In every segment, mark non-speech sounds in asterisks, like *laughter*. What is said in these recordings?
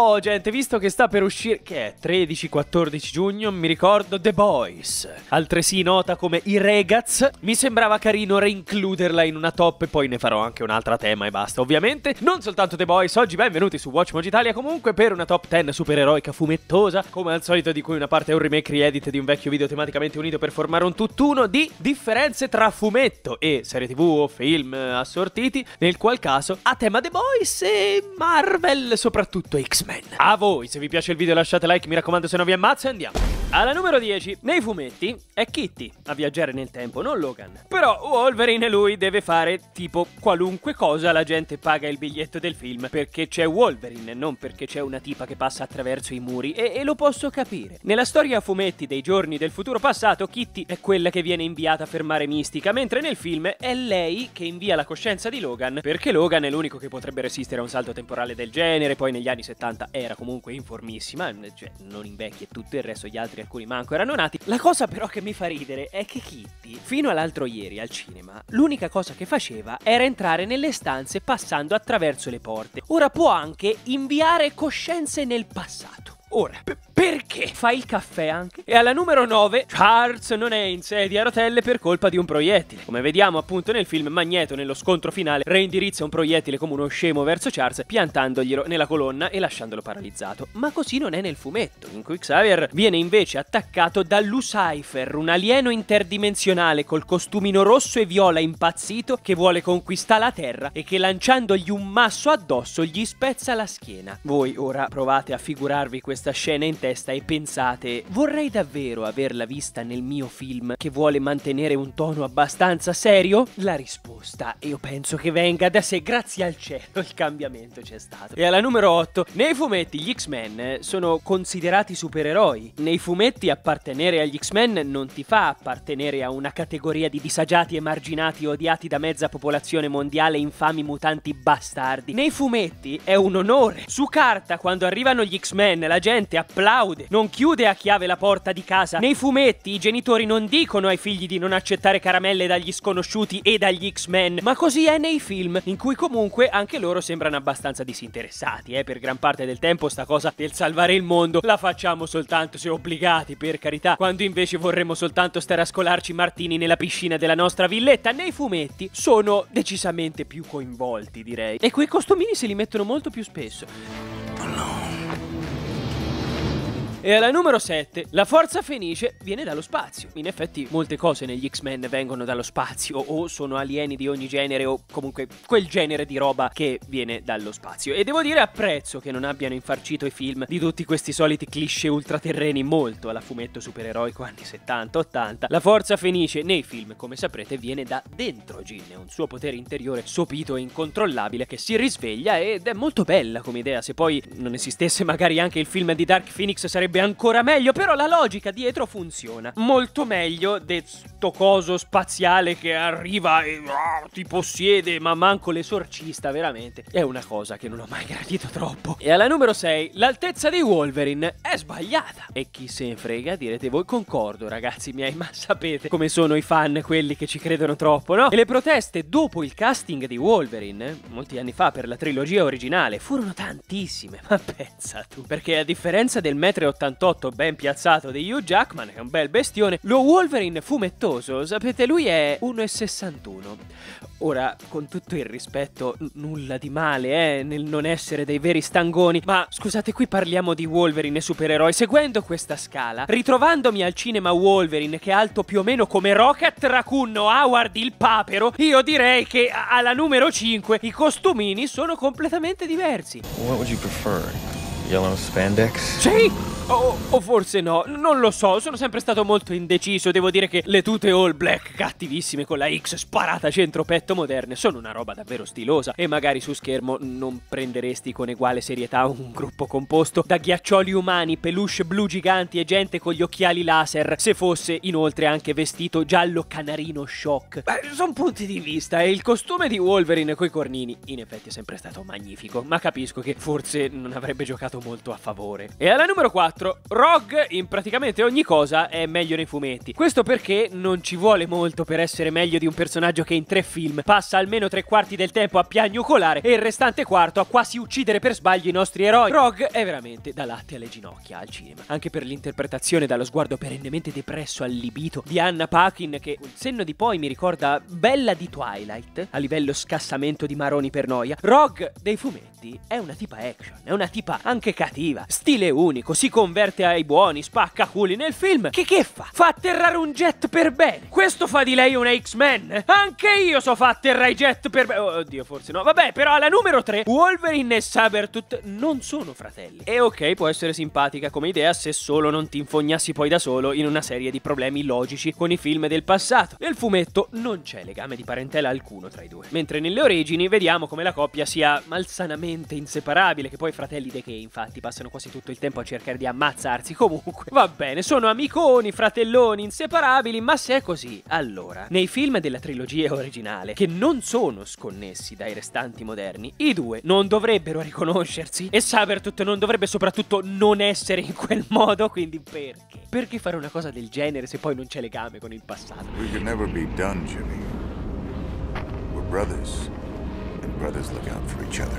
Oh gente, visto che sta per uscire, che è 13-14 giugno, mi ricordo The Boys, altresì nota come I Regaz, mi sembrava carino reincluderla in una top e poi ne farò anche un'altra tema e basta. Ovviamente non soltanto The Boys, oggi benvenuti su Watch Watchmog Italia comunque per una top 10 supereroica fumettosa, come al solito di cui una parte è un remake re-edit di un vecchio video tematicamente unito per formare un tutt'uno di differenze tra fumetto e serie tv o film assortiti, nel qual caso a tema The Boys e Marvel, soprattutto x X-Men. A voi, se vi piace il video lasciate like, mi raccomando se non vi ammazzo e andiamo. Alla numero 10, nei fumetti, è Kitty a viaggiare nel tempo, non Logan. Però Wolverine e lui deve fare tipo qualunque cosa la gente paga il biglietto del film perché c'è Wolverine, non perché c'è una tipa che passa attraverso i muri e, e, lo posso capire. Nella storia a fumetti dei giorni del futuro passato, Kitty è quella che viene inviata a fermare Mistica, mentre nel film è lei che invia la coscienza di Logan perché Logan è l'unico che potrebbe resistere a un salto temporale del genere, poi negli anni 70 era comunque informissima, cioè non invecchia e tutto il resto gli altri altri, alcuni manco erano nati. La cosa però che mi fa ridere è che Kitty, fino all'altro ieri al cinema, l'unica cosa che faceva era entrare nelle stanze passando attraverso le porte. Ora può anche inviare coscienze nel passato. Ora, perché fa il caffè anche? E alla numero 9, Charles non è in sedia a rotelle per colpa di un proiettile. Come vediamo appunto nel film Magneto, nello scontro finale, reindirizza un proiettile come uno scemo verso Charles, piantandoglielo nella colonna e lasciandolo paralizzato. Ma così non è nel fumetto, in cui Xavier viene invece attaccato da Lucifer, un alieno interdimensionale col costumino rosso e viola impazzito che vuole conquistare la Terra e che lanciandogli un masso addosso gli spezza la schiena. Voi ora provate a figurarvi questo questa scena in testa e pensate, vorrei davvero averla vista nel mio film che vuole mantenere un tono abbastanza serio? La risposta io penso che venga da sé, grazie al cielo il cambiamento c'è stato. E alla numero 8, nei fumetti gli X-Men sono considerati supereroi. Nei fumetti appartenere agli X-Men non ti fa appartenere a una categoria di disagiati, emarginati, odiati da mezza popolazione mondiale, infami mutanti bastardi. Nei fumetti è un onore. Su carta quando arrivano gli X-Men la gente gente applaude, non chiude a chiave la porta di casa. Nei fumetti i genitori non dicono ai figli di non accettare caramelle dagli sconosciuti e dagli X-Men, ma così è nei film, in cui comunque anche loro sembrano abbastanza disinteressati, eh, per gran parte del tempo sta cosa del salvare il mondo la facciamo soltanto se obbligati, per carità, quando invece vorremmo soltanto stare a scolarci martini nella piscina della nostra villetta, nei fumetti sono decisamente più coinvolti, direi. E quei costumini se li mettono molto più spesso. Oh no. E alla numero 7, la forza fenice viene dallo spazio. In effetti molte cose negli X-Men vengono dallo spazio o sono alieni di ogni genere o comunque quel genere di roba che viene dallo spazio. E devo dire apprezzo che non abbiano infarcito i film di tutti questi soliti cliché ultraterreni molto alla fumetto supereroico anni 70-80. La forza fenice nei film, come saprete, viene da dentro Jin, è un suo potere interiore sopito e incontrollabile che si risveglia ed è molto bella come idea. Se poi non esistesse magari anche il film di Dark Phoenix sarebbe sarebbe ancora meglio, però la logica dietro funziona. Molto meglio di sto coso spaziale che arriva e oh, ti possiede, ma manco l'esorcista, veramente. È una cosa che non ho mai gradito troppo. E alla numero 6, l'altezza di Wolverine è sbagliata. E chi se ne frega, direte voi, concordo ragazzi miei, ma *laughs* sapete come sono i fan quelli che ci credono troppo, no? E le proteste dopo il casting di Wolverine, molti anni fa per la trilogia originale, furono tantissime, *laughs* ma pensa tu. Perché a differenza del metro 1,80 88 ben piazzato di Hugh Jackman, che è un bel bestione, lo Wolverine fumettoso, sapete, lui è 1,61. Ora, con tutto il rispetto, nulla di male, eh, nel non essere dei veri stangoni, ma scusate, qui parliamo di Wolverine e supereroi. Seguendo questa scala, ritrovandomi al cinema Wolverine, che è alto più o meno come Rocket Raccoon o Howard il Papero, io direi che alla numero 5 i costumini sono completamente diversi. What would you prefer? Yellow spandex? Sì! O, o, forse no, non lo so, sono sempre stato molto indeciso. Devo dire che le tute all black cattivissime con la X sparata centro petto moderne sono una roba davvero stilosa e magari su schermo non prenderesti con eguale serietà un gruppo composto da ghiaccioli umani, peluche blu giganti e gente con gli occhiali laser, se fosse inoltre anche vestito giallo canarino shock. Sono punti di vista e il costume di Wolverine coi cornini in effetti è sempre stato magnifico, ma capisco che forse non avrebbe giocato molto molto a favore. E alla numero 4, Rogue in praticamente ogni cosa è meglio nei fumetti. Questo perché non ci vuole molto per essere meglio di un personaggio che in tre film passa almeno tre quarti del tempo a piagnucolare e il restante quarto a quasi uccidere per sbaglio i nostri eroi. Rogue è veramente da latte alle ginocchia al cinema, anche per l'interpretazione dallo sguardo perennemente depresso allibito di Anna Paquin che col senno di poi mi ricorda Bella di Twilight a livello scassamento di maroni per noia. Rogue dei fumetti è una tipa action, è una tipa anche anche cattiva. Stile unico, si converte ai buoni, spacca culi nel film. Che che fa? Fa atterrare un jet per bene. Questo fa di lei una X-Men? Anche io so fa atterrare i jet per bene. Oh, oddio, forse no. Vabbè, però alla numero 3, Wolverine e Sabertooth non sono fratelli. E ok, può essere simpatica come idea se solo non ti infognassi poi da solo in una serie di problemi logici con i film del passato. Nel fumetto non c'è legame di parentela alcuno tra i due. Mentre nelle origini vediamo come la coppia sia malsanamente inseparabile, che poi fratelli de che infatti infatti passano quasi tutto il tempo a cercare di ammazzarsi. Comunque, va bene, sono amiconi, fratelloni, inseparabili, ma se è così, allora, nei film della trilogia originale, che non sono sconnessi dai restanti moderni, i due non dovrebbero riconoscersi e Sabertooth non dovrebbe soprattutto non essere in quel modo, quindi perché? Perché fare una cosa del genere se poi non c'è legame con il passato? We could never be done, Jimmy. We're brothers.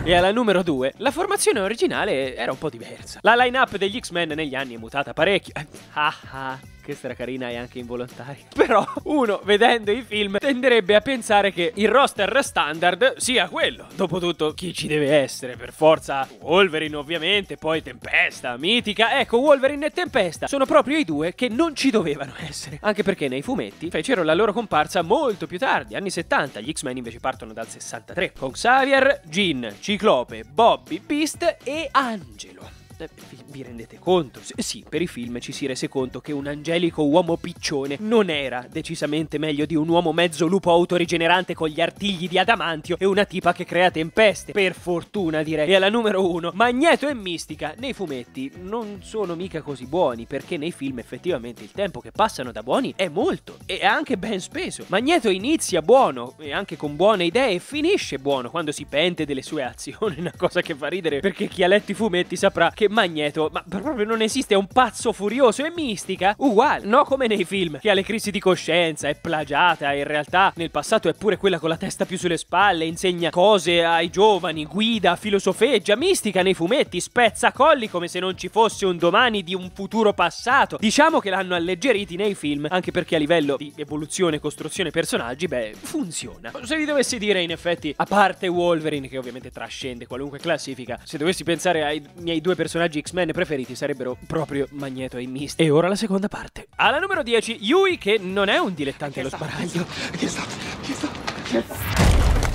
E alla numero 2, la formazione originale era un po' diversa. La line-up degli X-Men negli anni è mutata parecchio. Eh, ah ah. L'orchestra era carina e anche involontaria. *laughs* Però uno, vedendo i film, tenderebbe a pensare che il roster standard sia quello. Dopotutto, chi ci deve essere? Per forza Wolverine, ovviamente, poi Tempesta, Mitica. Ecco, Wolverine e Tempesta sono proprio i due che non ci dovevano essere. Anche perché nei fumetti fecero la loro comparsa molto più tardi, anni 70. Gli X-Men invece partono dal 63. Con Xavier, Jean, Ciclope, Bobby, Beast e Angelo. Eh, vi rendete conto? sì, per i film ci si rese conto che un angelico uomo piccione non era decisamente meglio di un uomo mezzo lupo autorigenerante con gli artigli di adamantio e una tipa che crea tempeste. Per fortuna direi. E alla numero uno, Magneto e Mistica nei fumetti non sono mica così buoni perché nei film effettivamente il tempo che passano da buoni è molto e anche ben speso. Magneto inizia buono e anche con buone idee e finisce buono quando si pente delle sue azioni, *laughs* una cosa che fa ridere perché chi ha letto i fumetti saprà che Magneto, ma proprio non esiste, è un pazzo furioso e mistica, uguale, no come nei film, che ha le crisi di coscienza, è plagiata, in realtà nel passato è pure quella con la testa più sulle spalle, insegna cose ai giovani, guida, filosofeggia, mistica nei fumetti, spezza colli come se non ci fosse un domani di un futuro passato. Diciamo che l'hanno alleggeriti nei film, anche perché a livello di evoluzione, costruzione personaggi, beh, funziona. Se vi dovessi dire in effetti, a parte Wolverine, che ovviamente trascende qualunque classifica, se dovessi pensare ai miei due personaggi, personaggi X-Men preferiti sarebbero proprio Magneto e Mist. E ora la seconda parte. Alla numero 10, Yui che non è un dilettante allo sparaglio. Che sta? Che sta? Che sta?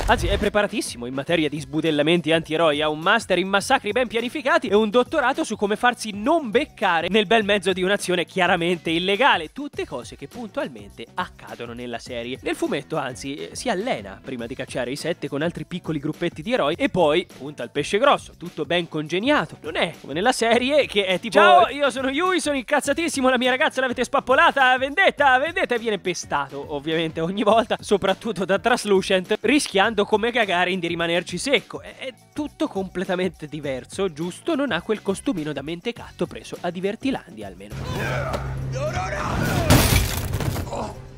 Anzi, è preparatissimo in materia di sbudellamenti anti-eroi, ha un master in massacri ben pianificati e un dottorato su come farsi non beccare nel bel mezzo di un'azione chiaramente illegale, tutte cose che puntualmente accadono nella serie. Nel fumetto, anzi, eh, si allena prima di cacciare i sette con altri piccoli gruppetti di eroi e poi punta al pesce grosso, tutto ben congegnato. Non è come nella serie che è tipo Ciao, oh, io sono Yui, sono incazzatissimo, la mia ragazza l'avete spappolata, vendetta, vendetta e viene pestato, ovviamente ogni volta, soprattutto da Translucent, rischiando tanto come cagare di rimanerci secco. È tutto completamente diverso, giusto? Non ha quel costumino da mentecatto preso a Divertilandia almeno. No, no, no! Oh.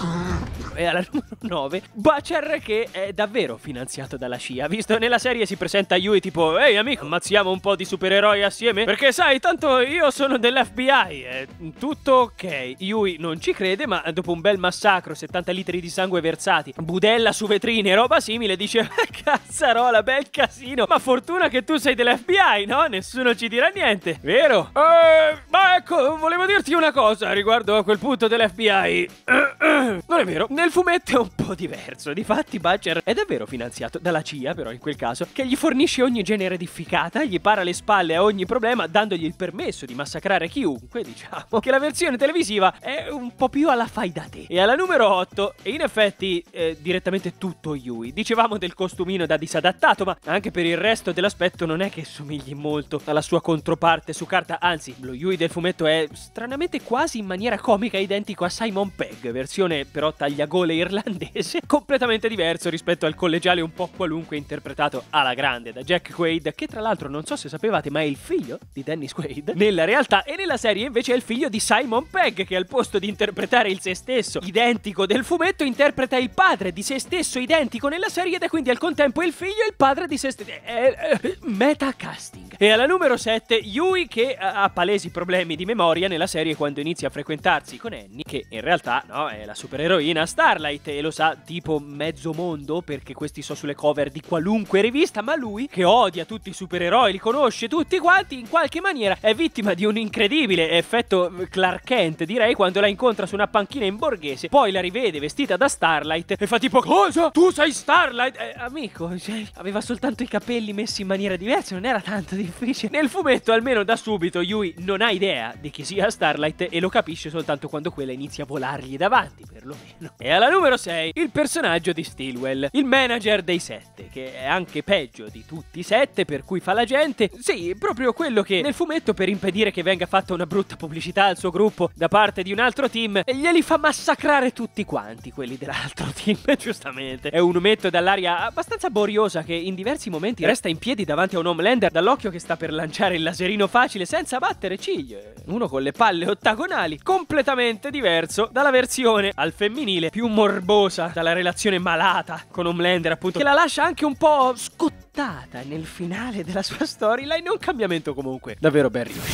Ah. e alla numero 9 Bacher che è davvero finanziato dalla CIA visto nella serie si presenta a Yui tipo ehi amico ammazziamo un po' di supereroi assieme perché sai tanto io sono dell'FBI è eh, tutto ok Yui non ci crede ma dopo un bel massacro 70 litri di sangue versati budella su vetrine e roba simile dice cazzarola bel casino ma fortuna che tu sei dell'FBI no? nessuno ci dirà niente vero? Eh, ma ecco volevo dirti una cosa riguardo a quel punto dell'FBI eh, *clears throat* eh *coughs* non è vero, nel fumetto è un po' diverso. Difatti, Butcher è davvero finanziato dalla CIA, però in quel caso, che gli fornisce ogni genere di ficata, gli para le spalle a ogni problema, dandogli il permesso di massacrare chiunque, *laughs* diciamo. Che la versione televisiva è un po' più alla fai da te. E alla numero 8, e in effetti eh, direttamente tutto Yui. Dicevamo del costumino da disadattato, ma anche per il resto dell'aspetto non è che somigli molto alla sua controparte su carta, anzi, lo Yui del fumetto è stranamente quasi in maniera comica identico a Simon Pegg, versione versione però tagliagole irlandese, *laughs* completamente diverso rispetto al collegiale un po' qualunque interpretato alla grande da Jack Quaid, che tra l'altro non so se sapevate ma è il figlio di Dennis Quaid, *laughs* nella realtà e nella serie invece è il figlio di Simon Pegg che al posto di interpretare il se stesso identico del fumetto interpreta il padre di se stesso identico nella serie ed è quindi al contempo il figlio e il padre di se stesso. È, eh, è, eh, meta casting. E alla numero 7 Yui che eh, ha palesi problemi di memoria nella serie quando inizia a frequentarsi con Annie che in realtà no, è la sua supereroina Starlight e lo sa tipo mezzo mondo perché questi sono sulle cover di qualunque rivista, ma lui che odia tutti i supereroi, li conosce tutti quanti, in qualche maniera è vittima di un incredibile effetto eh, Clark Kent direi quando la incontra su una panchina in borghese, poi la rivede vestita da Starlight e fa tipo cosa? Tu sei Starlight? Eh, amico, cioè, aveva soltanto i capelli messi in maniera diversa, non era tanto difficile. Nel fumetto almeno da subito Yui non ha idea di chi sia Starlight e lo capisce soltanto quando quella inizia a volargli davanti perlomeno. E alla numero 6 il personaggio di Stilwell, il manager dei sette, che è anche peggio di tutti i sette, per cui fa la gente. Sì, proprio quello che nel fumetto per impedire che venga fatta una brutta pubblicità al suo gruppo da parte di un altro team, glieli fa massacrare tutti quanti quelli dell'altro *laughs* team, giustamente. È un umetto dall'aria abbastanza boriosa che in diversi momenti resta in piedi davanti a un homelander dall'occhio che sta per lanciare il laserino facile senza battere ciglia. Uno con le palle ottagonali, completamente diverso dalla versione al femminile, più morbosa dalla relazione malata con Homelander, appunto, che la lascia anche un po' scottata nel finale della sua storyline. Un cambiamento comunque davvero ben riuscito.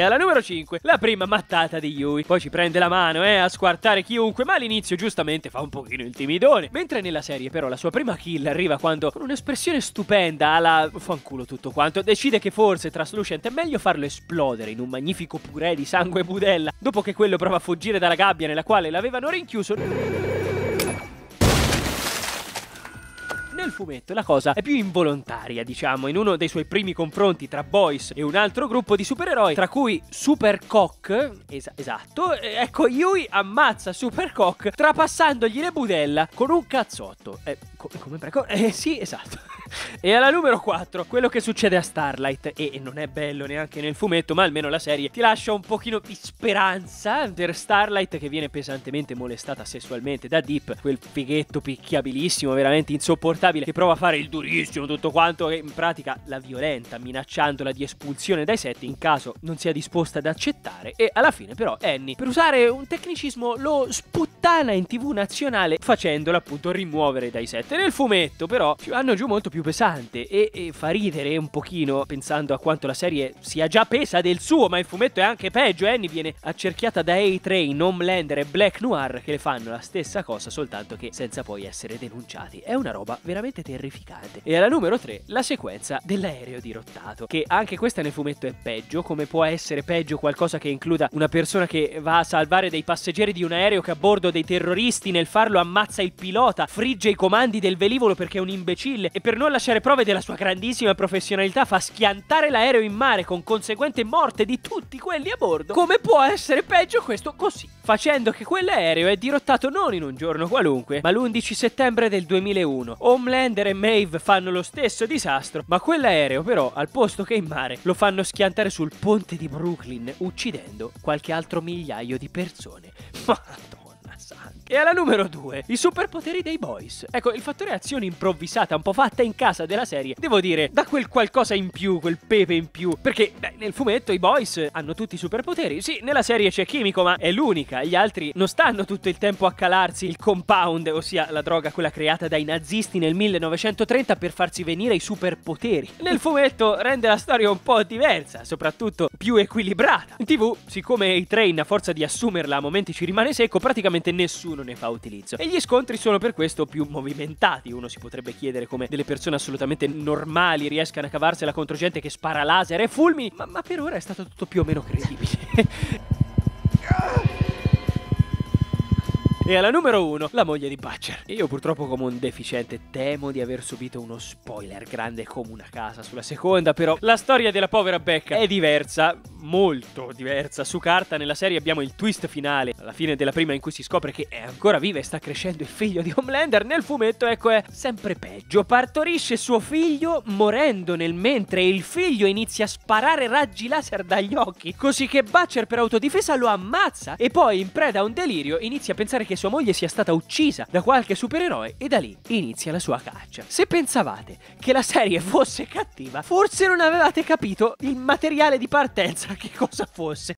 E alla numero 5, la prima mattata di Yui. Poi ci prende la mano, eh, a squartare chiunque, ma all'inizio giustamente fa un pochino il timidone. Mentre nella serie però la sua prima kill arriva quando, con un'espressione stupenda alla fanculo tutto quanto, decide che forse traslucente è meglio farlo esplodere in un magnifico purè di sangue e budella, dopo che quello prova a fuggire dalla gabbia nella quale l'avevano rinchiuso. nel fumetto la cosa è più involontaria, diciamo. In uno dei suoi primi confronti tra Boys e un altro gruppo di supereroi, tra cui Super Cock, es- esatto, ecco, Yui ammazza Super Cock trapassandogli le budella con un cazzotto. Eh, co- come prego? Eh sì, esatto. *laughs* e alla numero 4, quello che succede a Starlight, e non è bello neanche nel fumetto, ma almeno la serie ti lascia un pochino di speranza per Starlight che viene pesantemente molestata sessualmente da Deep, quel fighetto picchiabilissimo, veramente insopportabile, che prova a fare il durissimo tutto quanto, e in pratica la violenta, minacciandola di espulsione dai set in caso non sia disposta ad accettare, e alla fine però Annie, per usare un tecnicismo, lo sputtana in tv nazionale facendola appunto rimuovere dai set. nel fumetto però ci vanno giù molto più più pesante e, e, fa ridere un pochino pensando a quanto la serie sia già pesa del suo, ma il fumetto è anche peggio. Eh, Annie viene accerchiata da A-Train, Homelander e Black Noir che le fanno la stessa cosa, soltanto che senza poi essere denunciati. È una roba veramente terrificante. E alla numero 3 la sequenza dell'aereo dirottato, che anche questa nel fumetto è peggio, come può essere peggio qualcosa che includa una persona che va a salvare dei passeggeri di un aereo che a bordo dei terroristi nel farlo ammazza il pilota, frigge i comandi del velivolo perché è un imbecille e per non non lasciare prove della sua grandissima professionalità fa schiantare l'aereo in mare con conseguente morte di tutti quelli a bordo, come può essere peggio questo così? Facendo che quell'aereo è dirottato non in un giorno qualunque, ma l'11 settembre del 2001. Homelander e Maeve fanno lo stesso disastro, ma quell'aereo però, al posto che in mare, lo fanno schiantare sul ponte di Brooklyn, uccidendo qualche altro migliaio di persone. *laughs* Ma e alla numero 2, i superpoteri dei boys. Ecco, il fattore azione improvvisata, un po' fatta in casa della serie, devo dire, da quel qualcosa in più, quel pepe in più. Perché, beh, nel fumetto i boys hanno tutti i superpoteri. Sì, nella serie c'è Chimico, ma è l'unica. Gli altri non stanno tutto il tempo a calarsi il compound, ossia la droga quella creata dai nazisti nel 1930 per farsi venire i superpoteri. Nel fumetto rende la storia un po' diversa, soprattutto più equilibrata. In TV, siccome i train a forza di assumerla a momenti ci rimane secco, praticamente nessuno ne fa utilizzo. E gli scontri sono per questo più movimentati. Uno si potrebbe chiedere come delle persone assolutamente normali riescano a cavarsela contro gente che spara laser e fulmini, ma, ma per ora è stato tutto più o meno credibile. *laughs* E alla numero 1, la moglie di Butcher. Io purtroppo come un deficiente temo di aver subito uno spoiler grande come una casa sulla seconda, però la storia della povera Becca è diversa, molto diversa. Su carta nella serie abbiamo il twist finale, alla fine della prima in cui si scopre che è ancora viva e sta crescendo il figlio di Homelander, nel fumetto ecco è sempre peggio. Partorisce suo figlio morendo nel mentre il figlio inizia a sparare raggi laser dagli occhi, così che Butcher per autodifesa lo ammazza e poi in preda a un delirio inizia a pensare che sua moglie sia stata uccisa da qualche supereroe e da lì inizia la sua caccia. Se pensavate che la serie *laughs* fosse cattiva, forse non avevate capito il materiale di partenza che cosa fosse.